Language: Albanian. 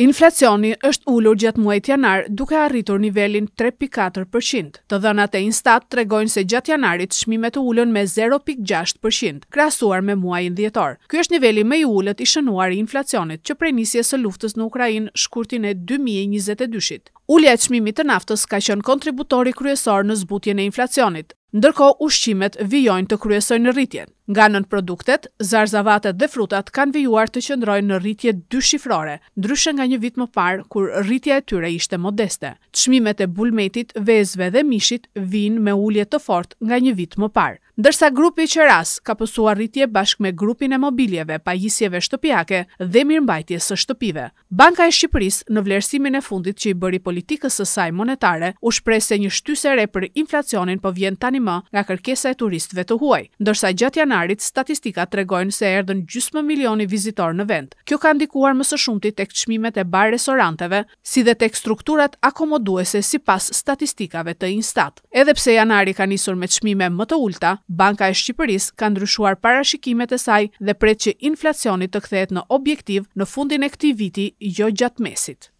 Inflacioni është ullur gjatë muajt janar duke arritur nivelin 3.4%. Të dhënat e instat të regojnë se gjatë janarit shmimet u ullën me 0.6%, krasuar me muajin djetar. Ky është nivelli me i ullët i shënuar i inflacionit që prej njësje së luftës në Ukrajin shkurtin e 2022-shit. Ullja e të shmimit të naftës ka qënë kontributori kryesor në zbutjen e inflacionit, ndërko ushqimet vijojnë të kryesoj në rritjen. Nga nën produktet, zarzavatet dhe frutat kanë vijuar të qëndrojnë në rritje dy shifrore, ndryshe nga një vit më parë kur rritja e tyre ishte modeste. Çmimet e bulmetit, vezëve dhe mishit vinë me ulje të fortë nga një vit më parë. Ndërsa grupi i qeras ka pësuar rritje bashkë me grupin e mobiljeve, pajisjeve shtëpiake dhe mirëmbajtjes së shtëpive. Banka e Shqipërisë në vlerësimin e fundit që i bëri politikës së saj monetare u shpreh se një shtysë për inflacionin po vjen tani më nga kërkesa e turistëve të huaj. Ndërsa gjatë janar, janarit, statistika tregojnë se erdhën gjysmë milioni vizitor në vend. Kjo ka ndikuar më së shumti tek çmimet e barë restoranteve, si dhe tek strukturat akomoduese sipas statistikave të Instat. Edhe pse janari ka nisur me çmime më të ulta, Banka e Shqipërisë ka ndryshuar parashikimet e saj dhe pret që inflacioni të kthehet në objektiv në fundin e këtij viti, jo gjatë mesit.